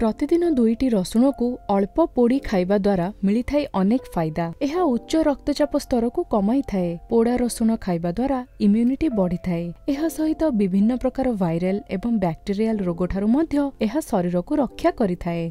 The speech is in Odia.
ପ୍ରତିଦିନ ଦୁଇଟି ରସୁଣକୁ ଅଳ୍ପ ପୋଡ଼ି ଖାଇବା ଦ୍ୱାରା ମିଳିଥାଏ ଅନେକ ଫାଇଦା ଏହା ଉଚ୍ଚ ରକ୍ତଚାପ ସ୍ତରକୁ କମାଇଥାଏ ପୋଡ଼ା ରସୁଣ ଖାଇବା ଦ୍ୱାରା ଇମ୍ୟୁନିଟି ବଢ଼ିଥାଏ ଏହା ସହିତ ବିଭିନ୍ନ ପ୍ରକାର ଭାଇରାଲ ଏବଂ ବ୍ୟାକ୍ଟେରିଆଲ ରୋଗଠାରୁ ମଧ୍ୟ ଏହା ଶରୀରକୁ ରକ୍ଷା କରିଥାଏ